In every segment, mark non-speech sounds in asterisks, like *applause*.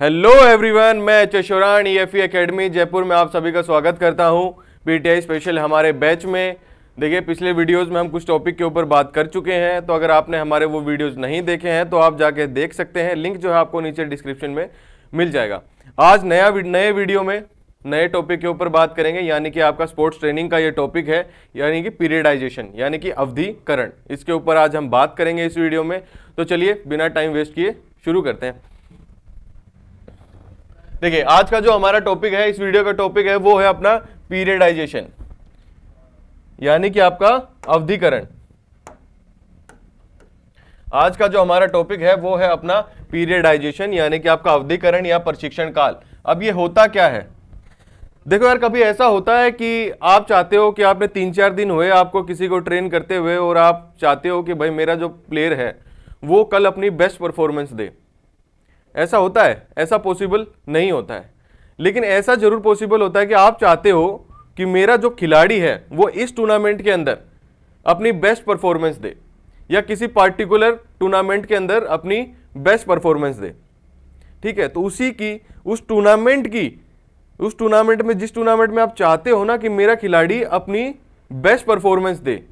hello everyone मैं H एशोरान E F academy Jaipur में आप सभी का स्वागत करता हूं पीटीआई स्पेशल हमारे बैच में देखिए पिछले वीडियोस में हम कुछ टॉपिक के ऊपर बात कर चुके हैं तो अगर आपने हमारे वो वीडियोस नहीं देखे हैं तो आप जाके देख सकते हैं लिंक जो है आपको नीचे डिस्क्रिप्शन में मिल जाएगा आज नया नए वीडियो में नए टॉपिक के ऊपर बात करेंगे यानी कि आपका स्पोर्ट्स ट्रेनिंग का ये टॉपिक है यानी कि पीरियडाइजेशन यानी कि अवधिकरण इसके ऊपर आज हम बात करेंगे इस वीडियो में तो चलिए बिना टाइम वेस्ट किए शुरू करते हैं देखिए आज का जो हमारा टॉपिक है इस वीडियो का टॉपिक है वो है अपना पीरियडाइजेशन यानी कि आपका अवधिकरण आज का जो हमारा टॉपिक है वो है अपना पीरियडाइजेशन यानी कि आपका अवधिकरण या प्रशिक्षण काल अब ये होता क्या है देखो यार कभी ऐसा होता है कि आप चाहते हो कि आपने तीन चार दिन हुए आपको किसी को ट्रेन करते हुए और आप चाहते हो कि भाई मेरा जो प्लेयर है वो कल अपनी बेस्ट परफॉर्मेंस दे ऐसा होता है ऐसा पॉसिबल नहीं होता है लेकिन ऐसा जरूर पॉसिबल होता है कि आप चाहते हो कि मेरा जो खिलाड़ी है वो इस टूर्नामेंट के अंदर अपनी बेस्ट परफॉर्मेंस दे या किसी पार्टिकुलर टूर्नामेंट के अंदर अपनी बेस्ट परफॉर्मेंस दे ठीक है तो उसी की उस टूर्नामेंट की उस टूर्नामेंट में जिस टूर्नामेंट में आप चाहते हो ना कि मेरा खिलाड़ी अपनी बेस्ट परफॉर्मेंस दे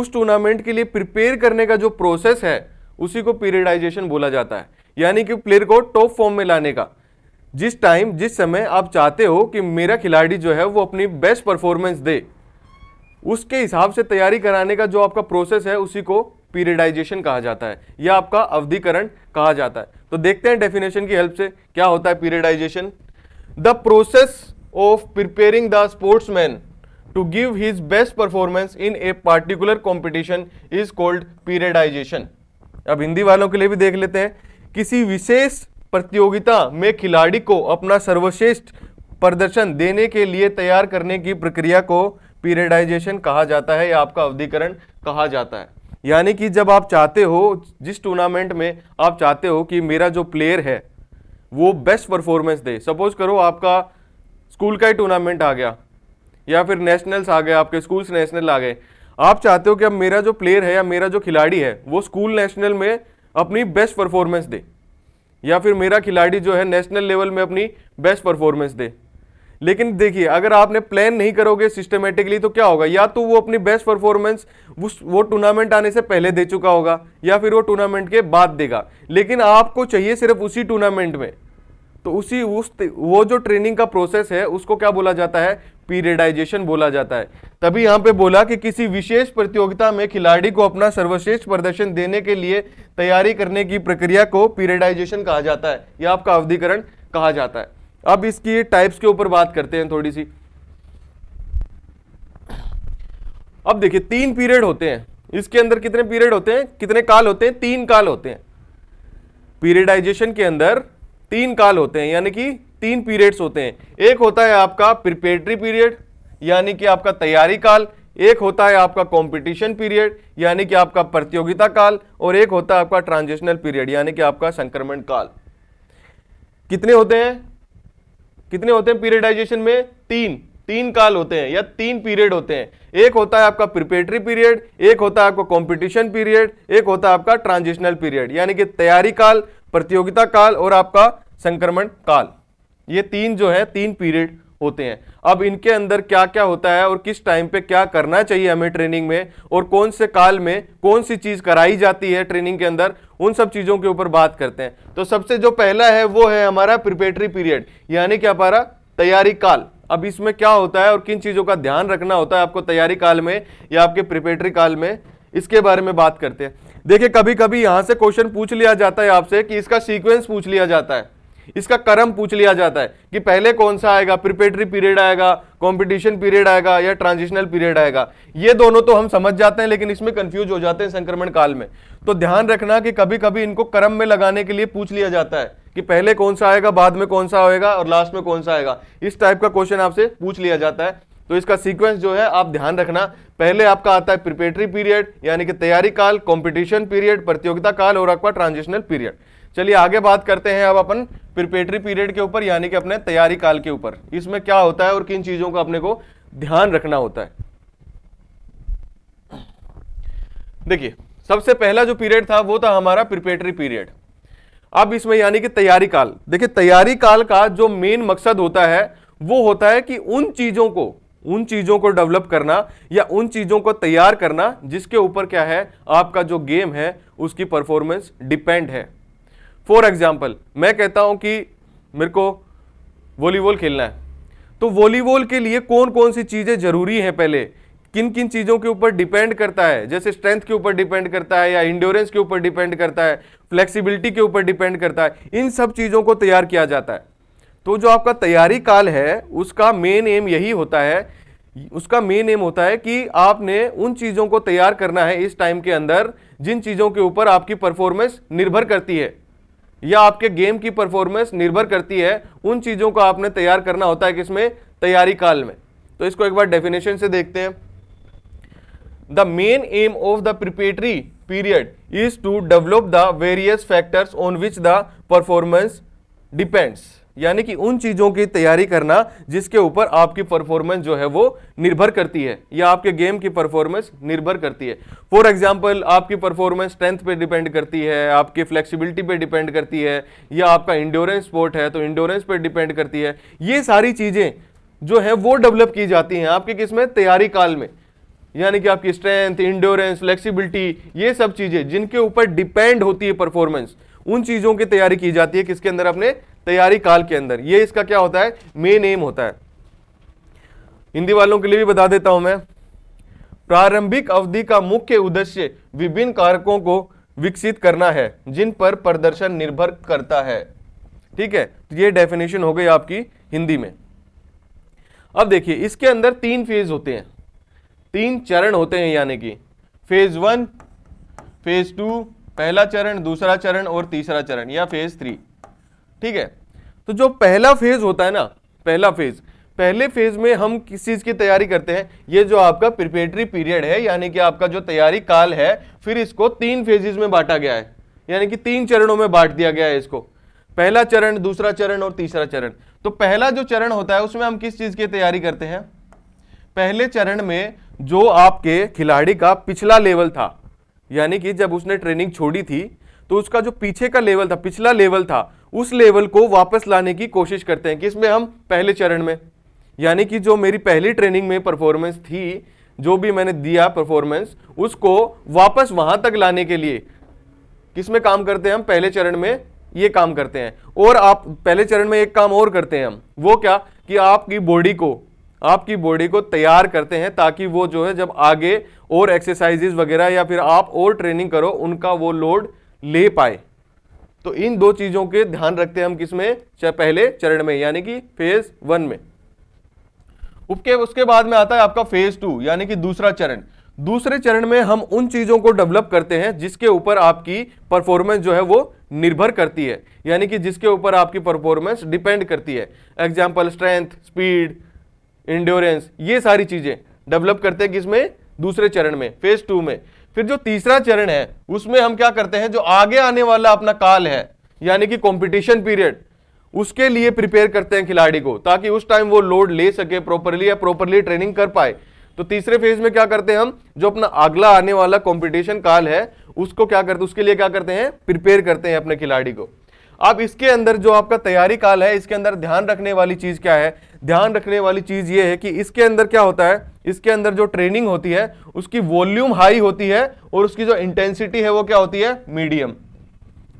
उस टूर्नामेंट के लिए प्रिपेयर करने का जो प्रोसेस है उसी को पीरियडाइजेशन बोला जाता है यानी कि प्लेयर को टॉप फॉर्म में लाने का जिस टाइम जिस समय आप चाहते हो कि मेरा खिलाड़ी जो है वो अपनी बेस्ट परफॉर्मेंस दे उसके हिसाब से तैयारी कराने का जो आपका प्रोसेस है उसी को पीरियडाइजेशन कहा जाता है या आपका अवधिकरण कहा जाता है तो देखते हैं डेफिनेशन की हेल्प से क्या होता है periodization the process of preparing the sportsman to give his best performance in a particular competition is called periodization अब हिंदी वालों के लिए भी देख लेते हैं किसी विशेष प्रतियोगिता में खिलाड़ी को अपना सर्वश्रेष्ठ प्रदर्शन देने के लिए तैयार करने की प्रक्रिया को पीरियडाइजेशन कहा जाता है या आपका अवधिकरण कहा जाता है यानी कि जब आप चाहते हो जिस टूर्नामेंट में आप चाहते हो कि मेरा जो प्लेयर है वो बेस्ट परफॉर्मेंस दे सपोज करो आपका स्कूल का ही टूर्नामेंट आ गया या फिर नेशनल्स आ गए आपके स्कूल्स नेशनल आ गए आप चाहते हो कि अब मेरा जो प्लेयर है या मेरा जो खिलाड़ी है वो स्कूल नेशनल में अपनी बेस्ट परफॉर्मेंस दे या फिर मेरा खिलाड़ी जो है नेशनल लेवल में अपनी बेस्ट परफॉर्मेंस दे लेकिन देखिए अगर आपने प्लान नहीं करोगे सिस्टमेटिकली तो क्या होगा या तो वो अपनी बेस्ट परफॉर्मेंस उस वो टूर्नामेंट आने से पहले दे चुका होगा या फिर वो टूर्नामेंट के बाद देगा लेकिन आपको चाहिए सिर्फ उसी टूर्नामेंट में तो उसी उस वो जो ट्रेनिंग का प्रोसेस है उसको क्या बोला जाता है पीरियडाइजेशन बोला जाता है तभी यहां पे बोला कि किसी विशेष प्रतियोगिता में खिलाड़ी को अपना सर्वश्रेष्ठ प्रदर्शन देने के लिए तैयारी करने की प्रक्रिया को पीरियडाइजेशन कहा जाता है या आपका अवधिकरण कहा जाता है अब इसकी टाइप्स के ऊपर बात करते हैं थोड़ी सी अब देखिए तीन पीरियड होते हैं इसके अंदर कितने पीरियड होते हैं कितने काल होते हैं तीन काल होते हैं पीरियडाइजेशन के अंदर तीन काल होते हैं यानी कि तीन पीरियड्स होते हैं एक होता है आपका प्रिपेटरी पीरियड यानी कि आपका तैयारी काल एक होता है आपका कंपटीशन पीरियड यानी कि आपका प्रतियोगिता काल और एक होता है आपका ट्रांजिशनल पीरियड यानी कि आपका संक्रमण काल कितने होते हैं कितने होते हैं पीरियडाइजेशन में तीन तीन काल होते हैं या तीन पीरियड होते हैं एक होता है आपका प्रिपेटरी पीरियड एक होता है आपका कंपटीशन पीरियड एक होता है आपका ट्रांजिशनल पीरियड यानी कि तैयारी काल प्रतियोगिता काल और आपका संक्रमण काल ये तीन जो है तीन पीरियड होते हैं अब इनके अंदर क्या क्या होता है और किस टाइम पे क्या करना चाहिए हमें ट्रेनिंग में और कौन से काल में कौन सी चीज़ कराई जाती है ट्रेनिंग के अंदर उन सब चीज़ों के ऊपर बात करते हैं तो सबसे जो पहला है वो है हमारा प्रिपेटरी पीरियड यानी कि पारा तैयारी काल अब इसमें क्या होता है और किन चीज़ों का ध्यान रखना होता है आपको तैयारी काल में या आपके प्रिपेटरी काल में इसके बारे में बात करते हैं देखिए कभी कभी यहां से क्वेश्चन पूछ लिया जाता है आपसे कि इसका सीक्वेंस पूछ लिया जाता है इसका क्रम पूछ लिया जाता है कि पहले कौन सा आएगा प्रिपेटरी पीरियड आएगा कंपटीशन पीरियड आएगा या ट्रांजिशनल पीरियड आएगा ये दोनों तो हम समझ जाते हैं लेकिन इसमें कंफ्यूज हो जाते हैं संक्रमण काल में तो ध्यान रखना कि कभी कभी इनको क्रम में लगाने के लिए पूछ लिया जाता है कि पहले कौन सा आएगा बाद में कौन सा आएगा और लास्ट में कौन सा आएगा इस टाइप का क्वेश्चन आपसे पूछ लिया जाता है तो इसका सीक्वेंस जो है आप ध्यान रखना पहले आपका आता है प्रिपेटरी पीरियड यानी कि तैयारी काल कॉम्पिटिशन पीरियड प्रतियोगिता काल और आपका ट्रांजिशनल पीरियड चलिए आगे बात करते हैं अब अपन प्रिपेटरी पीरियड के ऊपर यानी कि अपने तैयारी काल के ऊपर इसमें क्या होता है और किन चीजों का अपने को ध्यान रखना होता है देखिए सबसे पहला जो पीरियड था वो था हमारा प्रिपेटरी पीरियड अब इसमें यानी कि तैयारी काल देखिए तैयारी काल का जो मेन मकसद होता है वो होता है कि उन चीजों को उन चीज़ों को डेवलप करना या उन चीज़ों को तैयार करना जिसके ऊपर क्या है आपका जो गेम है उसकी परफॉर्मेंस डिपेंड है फॉर एग्जाम्पल मैं कहता हूं कि मेरे को वॉलीबॉल खेलना है तो वॉलीबॉल के लिए कौन कौन सी चीज़ें ज़रूरी हैं पहले किन किन चीज़ों के ऊपर डिपेंड करता है जैसे स्ट्रेंथ के ऊपर डिपेंड करता है या इंड्योरेंस के ऊपर डिपेंड करता है फ्लेक्सिबिलिटी के ऊपर डिपेंड करता है इन सब चीज़ों को तैयार किया जाता है तो जो आपका तैयारी काल है उसका मेन एम यही होता है उसका मेन एम होता है कि आपने उन चीज़ों को तैयार करना है इस टाइम के अंदर जिन चीज़ों के ऊपर आपकी परफॉर्मेंस निर्भर करती है या आपके गेम की परफॉर्मेंस निर्भर करती है उन चीज़ों को आपने तैयार करना होता है किसमें तैयारी काल में तो इसको एक बार डेफिनेशन से देखते हैं the main aim of the preparatory period is to develop the various factors on which the performance depends यानी कि उन चीज़ों की तैयारी करना जिसके ऊपर आपकी परफॉर्मेंस जो है वो निर्भर करती है या आपके गेम की परफॉर्मेंस निर्भर करती है फॉर एग्जाम्पल आपकी परफॉर्मेंस स्ट्रेंथ पे डिपेंड करती है आपकी फ्लेक्सिबिलिटी पे डिपेंड करती है या आपका इंडोरेंस स्पोर्ट है तो इंडोरेंस पे डिपेंड करती है ये सारी चीज़ें जो है वो डेवलप की जाती हैं आपके किस में तैयारी काल में यानी कि आपकी स्ट्रेंथ इंडोरेंस फ्लेक्सिबिलिटी ये सब चीज़ें जिनके ऊपर डिपेंड होती है परफॉर्मेंस उन चीज़ों की तैयारी की जाती है किसके अंदर आपने तैयारी काल के अंदर ये इसका क्या होता है मेन एम होता है हिंदी वालों के लिए भी बता देता हूं मैं प्रारंभिक अवधि का मुख्य उद्देश्य विभिन्न कारकों को विकसित करना है जिन पर प्रदर्शन निर्भर करता है ठीक है तो ये डेफिनेशन हो गई आपकी हिंदी में अब देखिए इसके अंदर तीन फेज होते हैं तीन चरण होते हैं यानी कि फेज वन फेज टू पहला चरण दूसरा चरण और तीसरा चरण या फेज थ्री ठीक है तो जो पहला फेज होता है ना पहला फेज पहले फेज में हम किस चीज की तैयारी करते हैं ये जो आपका प्रिपेटरी पीरियड है यानी कि आपका जो तैयारी काल है फिर इसको तीन फेजेज में बांटा गया है यानी कि तीन चरणों में बांट दिया गया है इसको पहला चरण दूसरा चरण और तीसरा चरण तो पहला जो चरण होता है उसमें हम किस चीज की तैयारी करते हैं पहले चरण में जो आपके खिलाड़ी का पिछला लेवल था यानी कि जब उसने ट्रेनिंग छोड़ी थी तो उसका जो पीछे का लेवल था पिछला लेवल था उस लेवल को वापस लाने की कोशिश करते हैं कि इसमें हम पहले चरण में यानी कि जो मेरी पहली ट्रेनिंग में परफॉर्मेंस थी जो भी मैंने दिया परफॉर्मेंस उसको वापस वहां तक लाने के लिए किस में काम करते हैं हम पहले चरण में ये काम करते हैं और आप पहले चरण में एक काम और करते हैं हम वो क्या कि आपकी बॉडी को आपकी बॉडी को तैयार करते हैं ताकि वो जो है जब आगे और एक्सरसाइजेज वगैरह या फिर आप और ट्रेनिंग करो उनका वो लोड ले पाए तो इन दो चीज़ों के ध्यान रखते हैं हम किसमें पहले चरण में यानी कि फेज वन में उपके उसके बाद में आता है आपका फेज टू यानी कि दूसरा चरण दूसरे चरण में हम उन चीज़ों को डेवलप करते हैं जिसके ऊपर आपकी परफॉर्मेंस जो है वो निर्भर करती है यानी कि जिसके ऊपर आपकी परफॉर्मेंस डिपेंड करती है एग्जाम्पल स्ट्रेंथ स्पीड इंड्योरेंस ये सारी चीज़ें डेवलप करते हैं किसमें दूसरे चरण में फेज टू में फिर जो तीसरा चरण है उसमें हम क्या करते हैं जो आगे आने वाला अपना काल है यानी कि कॉम्पिटिशन पीरियड उसके लिए प्रिपेयर करते हैं खिलाड़ी को ताकि उस टाइम वो लोड ले सके प्रॉपरली या प्रॉपरली ट्रेनिंग कर पाए तो तीसरे फेज में क्या करते हैं हम जो अपना अगला आने वाला कॉम्पिटिशन काल है उसको क्या करते उसके लिए क्या करते हैं प्रिपेयर करते हैं अपने खिलाड़ी को अब इसके अंदर जो आपका तैयारी काल है इसके अंदर ध्यान रखने वाली चीज़ क्या है ध्यान रखने वाली चीज़ ये है कि इसके अंदर क्या होता है इसके अंदर जो ट्रेनिंग होती है उसकी वॉल्यूम हाई होती है और उसकी जो इंटेंसिटी है वो क्या होती है मीडियम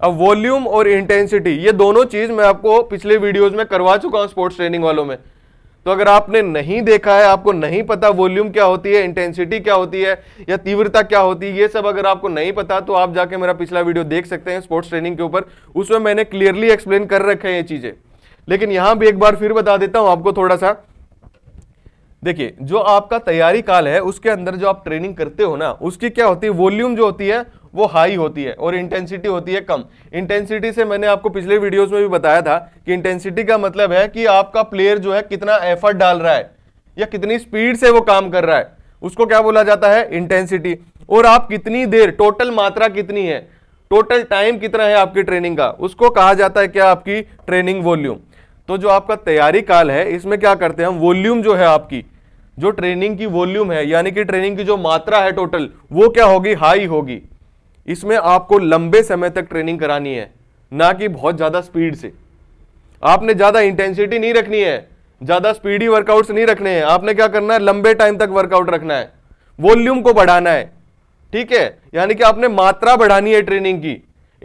अब वॉल्यूम और इंटेंसिटी ये दोनों चीज़ मैं आपको पिछले वीडियोज़ में करवा चुका हूँ स्पोर्ट्स ट्रेनिंग वालों में तो अगर आपने नहीं देखा है आपको नहीं पता वॉल्यूम क्या होती है इंटेंसिटी क्या होती है या तीव्रता क्या होती है ये सब अगर आपको नहीं पता तो आप जाके मेरा पिछला वीडियो देख सकते हैं स्पोर्ट्स ट्रेनिंग के ऊपर उसमें मैंने क्लियरली एक्सप्लेन कर रखे हैं ये चीज़ें लेकिन यहां भी एक बार फिर बता देता हूं आपको थोड़ा सा देखिए जो आपका तैयारी काल है उसके अंदर जो आप ट्रेनिंग करते हो ना उसकी क्या होती है वॉल्यूम जो होती है वो हाई होती है और इंटेंसिटी होती है कम इंटेंसिटी से मैंने आपको पिछले वीडियोस में भी बताया था कि इंटेंसिटी का मतलब है कि आपका प्लेयर जो है कितना एफर्ट डाल रहा है या कितनी स्पीड से वो काम कर रहा है उसको क्या बोला जाता है इंटेंसिटी और आप कितनी देर टोटल मात्रा कितनी है टोटल टाइम कितना है आपकी ट्रेनिंग का उसको कहा जाता है क्या आपकी ट्रेनिंग वॉल्यूम तो जो आपका तैयारी काल है इसमें क्या करते हैं हम वॉल्यूम जो है आपकी जो ट्रेनिंग की वॉल्यूम है यानी कि ट्रेनिंग की जो मात्रा है टोटल वो क्या होगी हाई होगी इसमें आपको लंबे समय तक ट्रेनिंग करानी है ना कि बहुत ज़्यादा स्पीड से आपने ज़्यादा इंटेंसिटी नहीं रखनी है ज़्यादा स्पीडी वर्कआउट्स नहीं रखने हैं आपने क्या करना है लंबे टाइम तक वर्कआउट रखना है वॉल्यूम को बढ़ाना है ठीक है यानी कि आपने मात्रा बढ़ानी है ट्रेनिंग की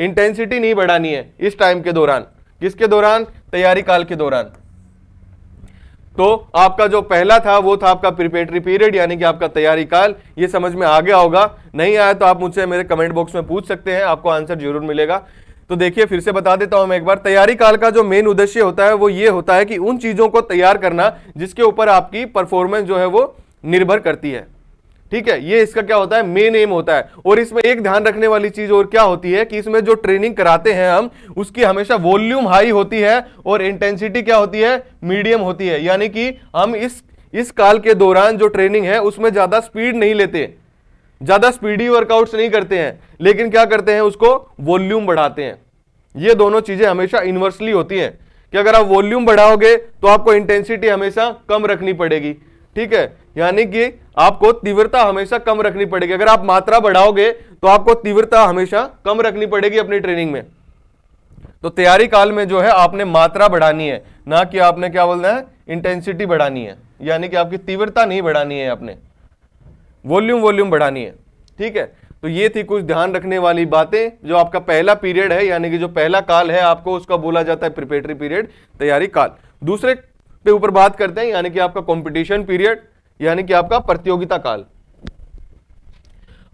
इंटेंसिटी नहीं बढ़ानी है इस टाइम के दौरान किसके दौरान तैयारी काल के दौरान तो आपका जो पहला था वो था आपका प्रिपेटरी पीरियड यानी कि आपका तैयारी काल ये समझ में आ गया होगा नहीं आया तो आप मुझसे मेरे कमेंट बॉक्स में पूछ सकते हैं आपको आंसर जरूर मिलेगा तो देखिए फिर से बता देता हूं मैं एक बार तैयारी काल का जो मेन उद्देश्य होता है वो ये होता है कि उन चीजों को तैयार करना जिसके ऊपर आपकी परफॉर्मेंस जो है वो निर्भर करती है ठीक है ये इसका क्या होता है मेन एम होता है और इसमें एक ध्यान रखने वाली चीज और क्या होती है कि इसमें जो ट्रेनिंग कराते हैं हम उसकी हमेशा वॉल्यूम हाई होती है और इंटेंसिटी क्या होती है मीडियम होती है यानी कि हम इस इस काल के दौरान जो ट्रेनिंग है उसमें ज्यादा स्पीड नहीं लेते ज्यादा स्पीडी वर्कआउट्स नहीं करते हैं लेकिन क्या करते हैं उसको वॉल्यूम बढ़ाते हैं ये दोनों चीजें हमेशा इन्वर्सली होती हैं कि अगर आप वॉल्यूम बढ़ाओगे तो आपको इंटेंसिटी हमेशा कम रखनी पड़ेगी ठीक है यानी कि आपको तीव्रता हमेशा कम रखनी पड़ेगी अगर आप मात्रा बढ़ाओगे तो आपको तीव्रता हमेशा कम रखनी पड़ेगी अपनी ट्रेनिंग में तो तैयारी काल में जो है आपने मात्रा बढ़ानी है ना कि आपने क्या बोलना है इंटेंसिटी बढ़ानी है यानी कि आपकी तीव्रता नहीं बढ़ानी है आपने वॉल्यूम वॉल्यूम बढ़ानी है ठीक है तो ये थी कुछ ध्यान रखने वाली बातें जो आपका पहला पीरियड है यानी कि जो पहला काल है आपको उसका बोला जाता है प्रिपेटरी पीरियड तैयारी काल दूसरे पे ऊपर बात करते हैं यानी कि आपका कंपटीशन पीरियड यानी कि आपका प्रतियोगिता काल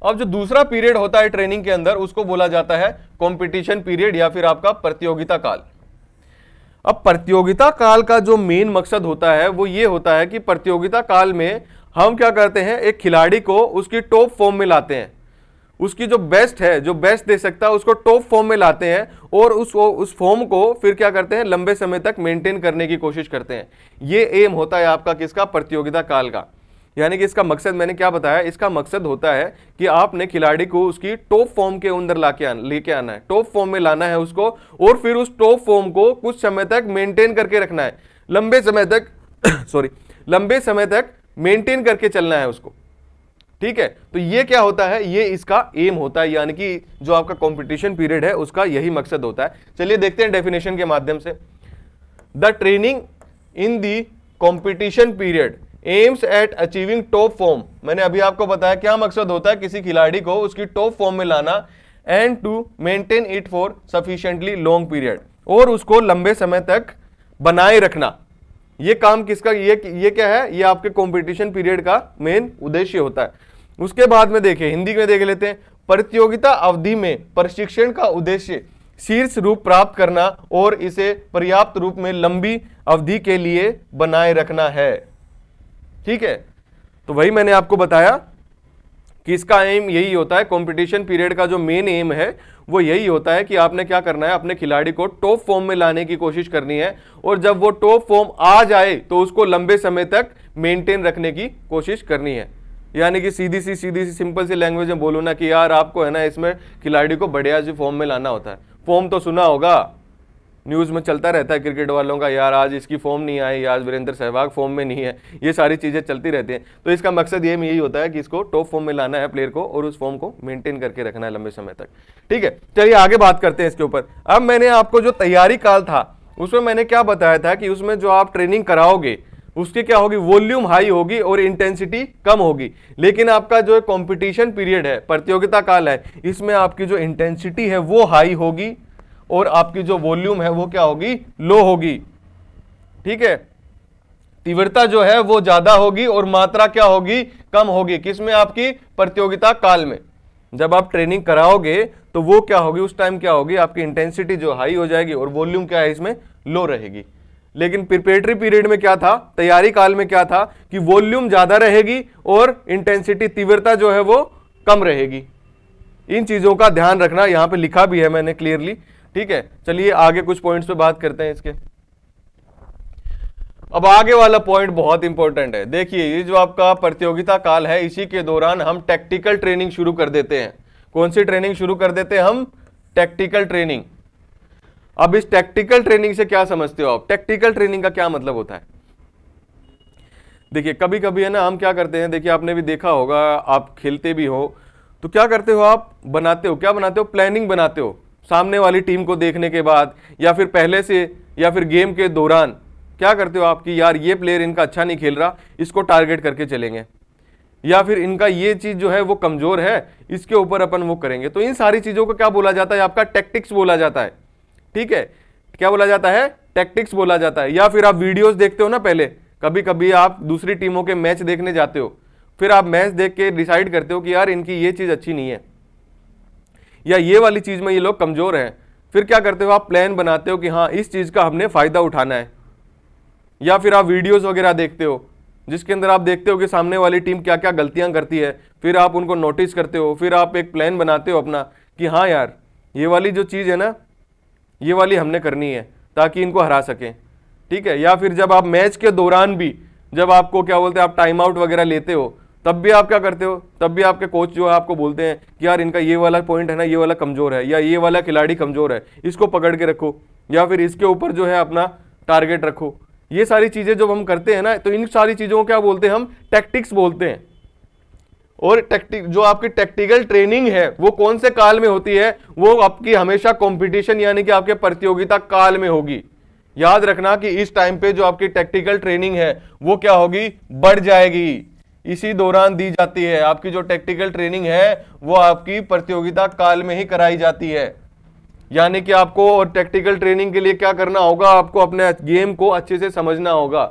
अब जो दूसरा पीरियड होता है ट्रेनिंग के अंदर उसको बोला जाता है कंपटीशन पीरियड या फिर आपका प्रतियोगिता काल अब प्रतियोगिता काल का जो मेन मकसद होता है वो ये होता है कि प्रतियोगिता काल में हम क्या करते हैं एक खिलाड़ी को उसकी टॉप फॉर्म में लाते हैं उसकी जो बेस्ट है जो बेस्ट दे सकता है उसको टॉप फॉर्म में लाते हैं और उस उस फॉर्म को फिर क्या करते हैं लंबे समय तक मेंटेन करने की कोशिश करते हैं ये एम होता है आपका किसका प्रतियोगिता काल का यानी कि इसका मकसद मैंने क्या बताया इसका मकसद होता है कि आपने खिलाड़ी को उसकी टॉप फॉर्म के अंदर ला के लेके आना है टॉप फॉर्म में लाना है उसको और फिर उस टॉप फॉर्म को कुछ समय तक मेंटेन करके रखना है लंबे समय तक सॉरी *coughs* लंबे समय तक मेंटेन करके चलना है उसको ठीक है तो ये क्या होता है ये इसका एम होता है यानी कि जो आपका कंपटीशन पीरियड है उसका यही मकसद होता है चलिए देखते हैं डेफिनेशन के माध्यम से the training in the competition period aims at achieving top form मैंने अभी आपको बताया क्या मकसद होता है किसी खिलाड़ी को उसकी टॉप फॉर्म में लाना and to maintain it for sufficiently long period और उसको लंबे समय तक बनाए रखना ये काम किसका ये ये क्या है ये आपके कंपटीशन पीरियड का मेन उद्देश्य होता है उसके बाद में देखें हिंदी में देख लेते हैं प्रतियोगिता अवधि में प्रशिक्षण का उद्देश्य शीर्ष रूप प्राप्त करना और इसे पर्याप्त रूप में लंबी अवधि के लिए बनाए रखना है ठीक है तो वही मैंने आपको बताया कि इसका एम यही होता है कंपटीशन पीरियड का जो मेन एम है वो यही होता है कि आपने क्या करना है अपने खिलाड़ी को टॉप फॉर्म में लाने की कोशिश करनी है और जब वो टॉप फॉर्म आ जाए तो उसको लंबे समय तक मेंटेन रखने की कोशिश करनी है यानी कि सीधी सी सीधी सी सिंपल सी लैंग्वेज में बोलो ना कि यार आपको है ना इसमें खिलाड़ी को बढ़िया सी फॉर्म में लाना होता है फॉर्म तो सुना होगा न्यूज़ में चलता रहता है क्रिकेट वालों का यार आज इसकी फॉर्म नहीं आई यार वीरेंद्र सहवाग फॉर्म में नहीं है ये सारी चीज़ें चलती रहती हैं तो इसका मकसद ये यही होता है कि इसको टॉप फॉर्म में लाना है प्लेयर को और उस फॉर्म को मेंटेन करके रखना है लंबे समय तक ठीक है चलिए आगे बात करते हैं इसके ऊपर अब मैंने आपको जो तैयारी काल था उसमें मैंने क्या बताया था कि उसमें जो आप ट्रेनिंग कराओगे उसकी क्या होगी वॉल्यूम हाई होगी और इंटेंसिटी कम होगी लेकिन आपका जो कंपटीशन पीरियड है प्रतियोगिता काल है इसमें आपकी जो इंटेंसिटी है वो हाई होगी और आपकी जो वॉल्यूम है वो क्या होगी लो होगी ठीक है तीव्रता जो है वो ज्यादा होगी और मात्रा क्या होगी कम होगी में आपकी प्रतियोगिता काल में जब आप ट्रेनिंग कराओगे तो वो क्या होगी उस टाइम क्या होगी आपकी इंटेंसिटी जो हाई हो जाएगी और वॉल्यूम क्या है इसमें लो रहेगी लेकिन प्रिपेटरी पीरियड में क्या था तैयारी काल में क्या था कि वॉल्यूम ज़्यादा रहेगी और इंटेंसिटी तीव्रता जो है वो कम रहेगी इन चीज़ों का ध्यान रखना यहां पे लिखा भी है मैंने क्लियरली ठीक है चलिए आगे कुछ पॉइंट्स पे बात करते हैं इसके अब आगे वाला पॉइंट बहुत इंपॉर्टेंट है देखिए ये जो आपका प्रतियोगिता काल है इसी के दौरान हम टेक्टिकल ट्रेनिंग शुरू कर देते हैं कौन सी ट्रेनिंग शुरू कर देते हैं हम टेक्टिकल ट्रेनिंग अब इस टेक्टिकल ट्रेनिंग से क्या समझते हो आप टेक्टिकल ट्रेनिंग का क्या मतलब होता है देखिए कभी कभी है ना हम क्या करते हैं देखिए आपने भी देखा होगा आप खेलते भी हो तो क्या करते हो आप बनाते हो क्या बनाते हो प्लानिंग बनाते हो सामने वाली टीम को देखने के बाद या फिर पहले से या फिर गेम के दौरान क्या करते हो आप कि यार ये प्लेयर इनका अच्छा नहीं खेल रहा इसको टारगेट करके चलेंगे या फिर इनका ये चीज़ जो है वो कमज़ोर है इसके ऊपर अपन वो करेंगे तो इन सारी चीज़ों को क्या बोला जाता है आपका टैक्टिक्स बोला जाता है ठीक है क्या बोला जाता है टैक्टिक्स बोला जाता है या फिर आप वीडियोस देखते हो ना पहले कभी कभी आप दूसरी टीमों के मैच देखने जाते हो फिर आप मैच देख के डिसाइड करते हो कि यार इनकी ये चीज़ अच्छी नहीं है या ये वाली चीज़ में ये लोग कमज़ोर हैं फिर क्या करते हो आप प्लान बनाते हो कि हाँ इस चीज़ का हमने फ़ायदा उठाना है या फिर आप वीडियोज़ वगैरह देखते हो जिसके अंदर आप देखते हो कि सामने वाली टीम क्या क्या गलतियाँ करती है फिर आप उनको नोटिस करते हो फिर आप एक प्लान बनाते हो अपना कि हाँ यार ये वाली जो चीज़ है ना ये वाली हमने करनी है ताकि इनको हरा सकें ठीक है या फिर जब आप मैच के दौरान भी जब आपको क्या बोलते हैं आप टाइम आउट वगैरह लेते हो तब भी आप क्या करते हो तब भी आपके कोच जो है आपको बोलते हैं कि यार इनका ये वाला पॉइंट है ना ये वाला कमज़ोर है या ये वाला खिलाड़ी कमज़ोर है इसको पकड़ के रखो या फिर इसके ऊपर जो है अपना टारगेट रखो ये सारी चीज़ें जब हम करते हैं ना तो इन सारी चीज़ों को क्या बोलते हैं हम टैक्टिक्स बोलते हैं और टेक्टिक जो आपकी टेक्टिकल ट्रेनिंग है वो कौन से काल में होती है वो आपकी हमेशा कॉम्पिटिशन यानी कि आपके प्रतियोगिता काल में होगी याद रखना कि इस टाइम पे जो आपकी टेक्टिकल ट्रेनिंग है वो क्या होगी बढ़ जाएगी इसी दौरान दी जाती है आपकी जो टेक्टिकल ट्रेनिंग है वो आपकी प्रतियोगिता काल में ही कराई जाती है यानी कि आपको और टेक्टिकल ट्रेनिंग के लिए क्या करना होगा आपको अपने गेम को अच्छे से समझना होगा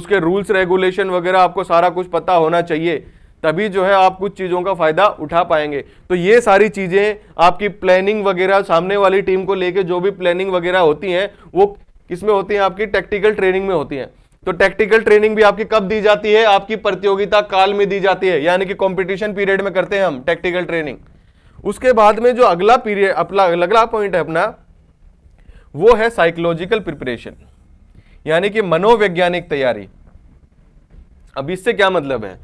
उसके रूल्स रेगुलेशन वगैरह आपको सारा कुछ पता होना चाहिए तभी जो है आप कुछ चीज़ों का फायदा उठा पाएंगे तो ये सारी चीज़ें आपकी प्लानिंग वगैरह सामने वाली टीम को लेके जो भी प्लानिंग वगैरह होती हैं वो किसमें होती हैं आपकी टेक्टिकल ट्रेनिंग में होती हैं तो टेक्टिकल ट्रेनिंग भी आपकी कब दी जाती है आपकी प्रतियोगिता काल में दी जाती है यानी कि कंपटीशन पीरियड में करते हैं हम टेक्टिकल ट्रेनिंग उसके बाद में जो अगला पीरियड अपना अगला पॉइंट है अपना वो है साइकोलॉजिकल प्रिपरेशन यानी कि मनोवैज्ञानिक तैयारी अब इससे क्या मतलब है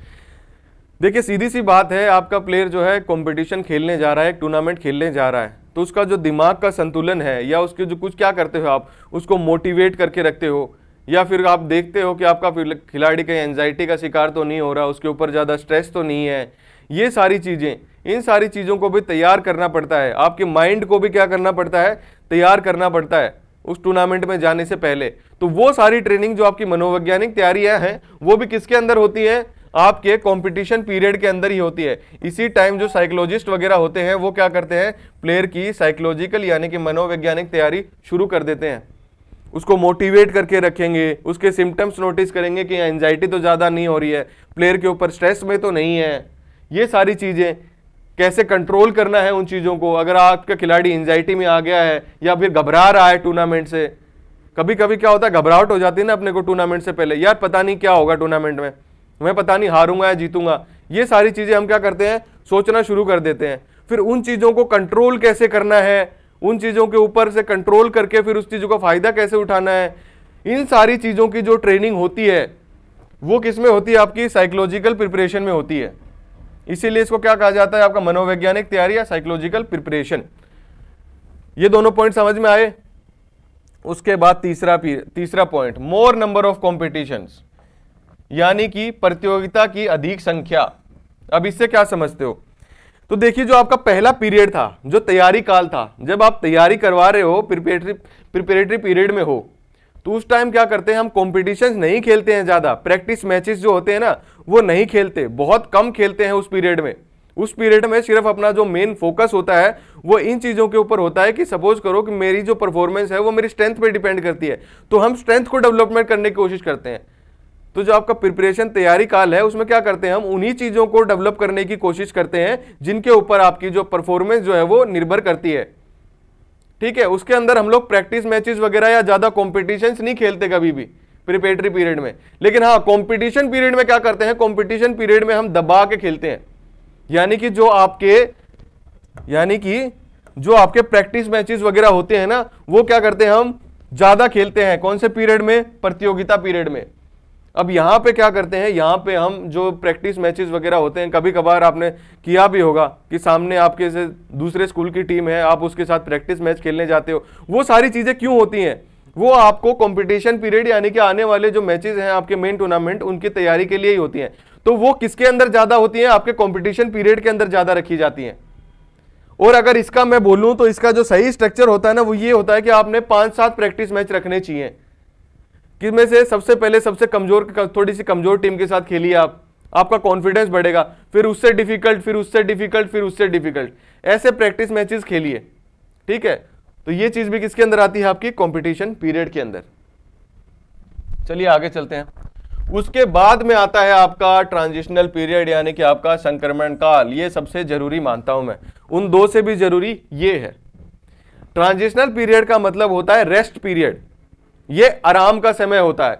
देखिए सीधी सी बात है आपका प्लेयर जो है कंपटीशन खेलने जा रहा है टूर्नामेंट खेलने जा रहा है तो उसका जो दिमाग का संतुलन है या उसके जो कुछ क्या करते हो आप उसको मोटिवेट करके रखते हो या फिर आप देखते हो कि आपका खिलाड़ी कहीं एनजाइटी का शिकार तो नहीं हो रहा उसके ऊपर ज़्यादा स्ट्रेस तो नहीं है ये सारी चीज़ें इन सारी चीज़ों को भी तैयार करना पड़ता है आपके माइंड को भी क्या करना पड़ता है तैयार करना पड़ता है उस टूर्नामेंट में जाने से पहले तो वो सारी ट्रेनिंग जो आपकी मनोवैज्ञानिक तैयारियाँ हैं वो भी किसके अंदर होती है आपके कंपटीशन पीरियड के अंदर ही होती है इसी टाइम जो साइकोलॉजिस्ट वगैरह होते हैं वो क्या करते हैं प्लेयर की साइकोलॉजिकल यानी कि मनोवैज्ञानिक तैयारी शुरू कर देते हैं उसको मोटिवेट करके रखेंगे उसके सिम्टम्स नोटिस करेंगे कि एनजाइटी तो ज़्यादा नहीं हो रही है प्लेयर के ऊपर स्ट्रेस में तो नहीं है ये सारी चीज़ें कैसे कंट्रोल करना है उन चीज़ों को अगर आपका खिलाड़ी एनजाइटी में आ गया है या फिर घबरा रहा है टूर्नामेंट से कभी कभी क्या होता है घबराहट हो जाती है ना अपने को टूर्नामेंट से पहले यार पता नहीं क्या होगा टूर्नामेंट में मैं पता नहीं हारूंगा या जीतूंगा ये सारी चीज़ें हम क्या करते हैं सोचना शुरू कर देते हैं फिर उन चीज़ों को कंट्रोल कैसे करना है उन चीज़ों के ऊपर से कंट्रोल करके फिर उस चीज़ों का फ़ायदा कैसे उठाना है इन सारी चीज़ों की जो ट्रेनिंग होती है वो किस में होती है आपकी साइकोलॉजिकल प्रिपरेशन में होती है इसीलिए इसको क्या कहा जाता है आपका मनोवैज्ञानिक तैयारी या साइकोलॉजिकल प्रिपरेशन ये दोनों पॉइंट समझ में आए उसके बाद तीसरा तीसरा point more number of competition यानी कि प्रतियोगिता की अधिक संख्या अब इससे क्या समझते हो तो देखिए जो आपका पहला पीरियड था जो तैयारी काल था जब आप तैयारी करवा रहे हो प्रिपेरेटरी प्रिपेरेटरी पीरियड में हो तो उस टाइम क्या करते हैं हम कॉम्पिटिशन नहीं खेलते हैं ज़्यादा प्रैक्टिस मैचेस जो होते हैं ना वो नहीं खेलते बहुत कम खेलते हैं उस पीरियड में उस पीरियड में सिर्फ अपना जो मेन फोकस होता है वो इन चीज़ों के ऊपर होता है कि सपोज करो कि मेरी जो परफॉर्मेंस है वो मेरी स्ट्रेंथ पे डिपेंड करती है तो हम स्ट्रेंथ को डेवलपमेंट करने की कोशिश करते हैं तो जो आपका प्रिपरेशन तैयारी काल है उसमें क्या करते हैं हम उन्हीं चीज़ों को डेवलप करने की कोशिश करते हैं जिनके ऊपर आपकी जो परफॉर्मेंस जो है वो निर्भर करती है ठीक है उसके अंदर हम लोग प्रैक्टिस मैचेस वगैरह या ज़्यादा कॉम्पिटिशन नहीं खेलते कभी भी प्रिपेटरी पीरियड में लेकिन हाँ कॉम्पिटिशन पीरियड में क्या करते हैं कॉम्पिटिशन पीरियड में हम दबा के खेलते हैं यानी कि जो आपके यानी कि जो आपके प्रैक्टिस मैचेस वगैरह होते हैं ना वो क्या करते हैं हम ज़्यादा खेलते हैं कौन से पीरियड में प्रतियोगिता पीरियड में अब यहाँ पे क्या करते हैं यहाँ पे हम जो प्रैक्टिस मैचेस वगैरह होते हैं कभी कभार आपने किया भी होगा कि सामने आपके से दूसरे स्कूल की टीम है आप उसके साथ प्रैक्टिस मैच खेलने जाते हो वो सारी चीज़ें क्यों होती हैं वो आपको कंपटीशन पीरियड यानी कि आने वाले जो मैचेस हैं आपके मेन टूर्नामेंट उनकी तैयारी के लिए ही होती हैं तो वो किसके अंदर ज़्यादा होती हैं आपके कॉम्पिटिशन पीरियड के अंदर ज़्यादा रखी जाती हैं और अगर इसका मैं बोलूँ तो इसका जो सही स्ट्रक्चर होता है ना वो ये होता है कि आपने पाँच सात प्रैक्टिस मैच रखने चाहिए में से सबसे पहले सबसे कमजोर थोड़ी सी कमजोर टीम के साथ खेलिए आप आपका कॉन्फिडेंस बढ़ेगा फिर उससे डिफिकल्ट फिर उससे डिफिकल्ट फिर उससे डिफिकल्ट ऐसे प्रैक्टिस मैचेस खेलिए ठीक है तो ये चीज भी किसके अंदर आती है आपकी कंपटीशन पीरियड के अंदर चलिए आगे चलते हैं उसके बाद में आता है आपका ट्रांजिशनल पीरियड यानी कि आपका संक्रमण काल ये सबसे जरूरी मानता हूं मैं उन दो से भी जरूरी ये है ट्रांजिशनल पीरियड का मतलब होता है रेस्ट पीरियड ये आराम का समय होता है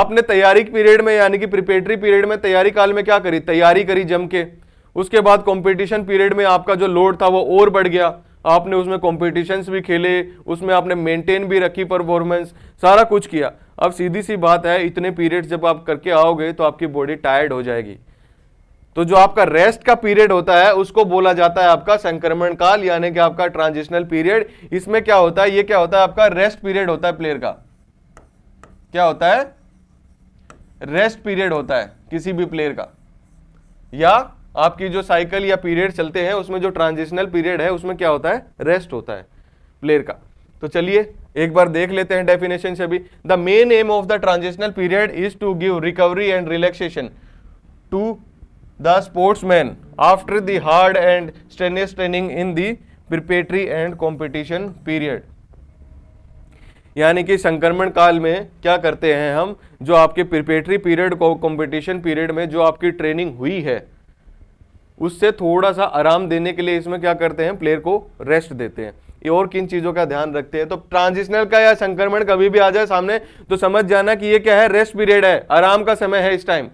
आपने तैयारी पीरियड में यानी कि प्रिपेटरी पीरियड में तैयारी काल में क्या करी तैयारी करी जम के उसके बाद कंपटीशन पीरियड में आपका जो लोड था वो और बढ़ गया आपने उसमें कॉम्पिटिशन्स भी खेले उसमें आपने मेंटेन भी रखी परफॉर्मेंस सारा कुछ किया अब सीधी सी बात है इतने पीरियड्स जब आप करके आओगे तो आपकी बॉडी टायर्ड हो जाएगी तो जो आपका रेस्ट का पीरियड होता है उसको बोला जाता है आपका संक्रमण काल यानी कि आपका ट्रांजिशनल पीरियड इसमें क्या होता है ये क्या होता है आपका रेस्ट पीरियड होता है प्लेयर का क्या होता है रेस्ट पीरियड होता है किसी भी प्लेयर का या आपकी जो साइकिल या पीरियड चलते हैं उसमें जो ट्रांजिशनल पीरियड है उसमें क्या होता है रेस्ट होता है प्लेयर का तो चलिए एक बार देख लेते हैं डेफिनेशन से भी the main aim of the transitional period is to give recovery and relaxation to the sportsman after the hard and strenuous training in the preparatory and competition period यानी कि संक्रमण काल में क्या करते हैं हम जो आपके प्रिपेटरी पीरियड को कॉम्पिटिशन पीरियड में जो आपकी ट्रेनिंग हुई है उससे थोड़ा सा आराम देने के लिए इसमें क्या करते हैं प्लेयर को रेस्ट देते हैं और किन चीज़ों का ध्यान रखते हैं तो ट्रांजिशनल का या संक्रमण कभी भी आ जाए सामने तो समझ जाना कि ये क्या है रेस्ट पीरियड है आराम का समय है इस टाइम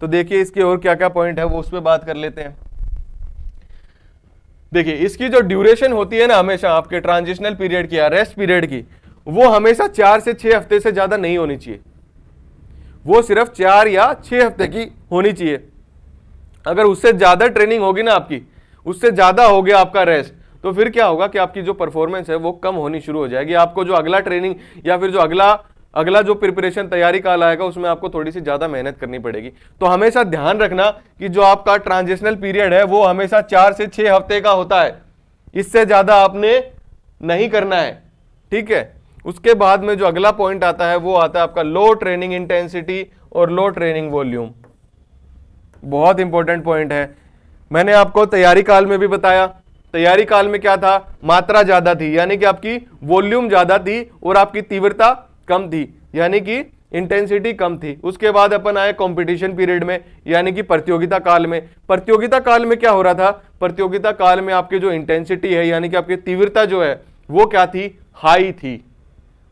तो देखिए इसके और क्या क्या पॉइंट है वो उस पर बात कर लेते हैं देखिए इसकी जो ड्यूरेशन होती है ना हमेशा आपके ट्रांजिशनल पीरियड की या रेस्ट पीरियड की वो हमेशा चार से छह हफ्ते से ज़्यादा नहीं होनी चाहिए वो सिर्फ चार या छह हफ्ते की होनी चाहिए अगर उससे ज़्यादा ट्रेनिंग होगी ना आपकी उससे ज़्यादा हो गया आपका रेस्ट तो फिर क्या होगा कि आपकी जो परफॉर्मेंस है वो कम होनी शुरू हो जाएगी आपको जो अगला ट्रेनिंग या फिर जो अगला अगला जो प्रिपरेशन तैयारी का आएगा उसमें आपको थोड़ी सी ज़्यादा मेहनत करनी पड़ेगी तो हमेशा ध्यान रखना कि जो आपका ट्रांजिशनल पीरियड है वो हमेशा चार से छह हफ्ते का होता है इससे ज़्यादा आपने नहीं करना है ठीक है उसके बाद में जो अगला पॉइंट आता है वो आता है आपका लो ट्रेनिंग इंटेंसिटी और लो ट्रेनिंग वॉल्यूम बहुत इंपॉर्टेंट पॉइंट है मैंने आपको तैयारी काल में भी बताया तैयारी काल में क्या था मात्रा ज़्यादा थी यानी कि आपकी वॉल्यूम ज़्यादा थी और आपकी तीव्रता कम थी यानी कि इंटेंसिटी कम थी उसके बाद अपन आए कंपटीशन पीरियड में यानी कि प्रतियोगिता काल में प्रतियोगिता काल में क्या हो रहा था प्रतियोगिता काल में आपकी जो इंटेंसिटी है यानी कि आपकी तीव्रता जो है वो क्या थी हाई थी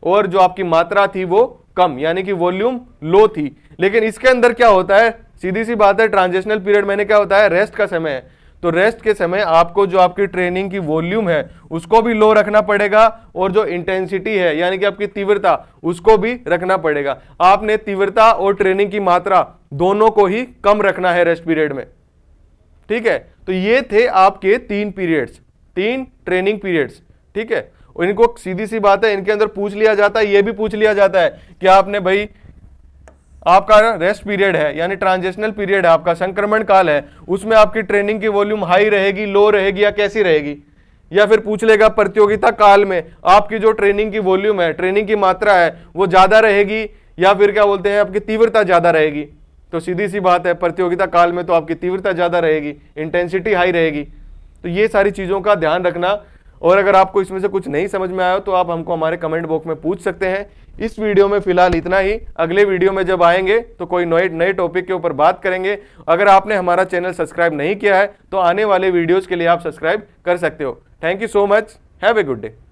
और जो आपकी मात्रा थी वो कम यानी कि वॉल्यूम लो थी लेकिन इसके अंदर क्या होता है सीधी सी बात है ट्रांजेशनल पीरियड मैंने क्या होता है रेस्ट का समय है तो रेस्ट के समय आपको जो आपकी ट्रेनिंग की वॉल्यूम है उसको भी लो रखना पड़ेगा और जो इंटेंसिटी है यानी कि आपकी तीव्रता उसको भी रखना पड़ेगा आपने तीव्रता और ट्रेनिंग की मात्रा दोनों को ही कम रखना है रेस्ट पीरियड में ठीक है तो ये थे आपके तीन पीरियड्स तीन ट्रेनिंग पीरियड्स ठीक है इनको सीधी सी बात है इनके अंदर पूछ लिया जाता है ये भी पूछ लिया जाता है कि आपने भाई आपका रेस्ट पीरियड है यानी ट्रांजेशनल पीरियड है आपका संक्रमण काल है उसमें आपकी ट्रेनिंग की वॉल्यूम हाई रहेगी लो रहेगी या कैसी रहेगी या फिर पूछ लेगा प्रतियोगिता काल में आपकी जो ट्रेनिंग की वॉल्यूम है ट्रेनिंग की मात्रा है वो ज़्यादा रहेगी या फिर क्या बोलते हैं आपकी तीव्रता ज़्यादा रहेगी तो सीधी सी बात है प्रतियोगिता काल में तो आपकी तीव्रता ज़्यादा रहेगी इंटेंसिटी हाई रहेगी तो ये सारी चीज़ों का ध्यान रखना और अगर आपको इसमें से कुछ नहीं समझ में आया तो आप हमको हमारे कमेंट बॉक्स में पूछ सकते हैं इस वीडियो में फिलहाल इतना ही अगले वीडियो में जब आएंगे तो कोई नए नए टॉपिक के ऊपर बात करेंगे अगर आपने हमारा चैनल सब्सक्राइब नहीं किया है तो आने वाले वीडियोज़ के लिए आप सब्सक्राइब कर सकते हो thank you so much have a good day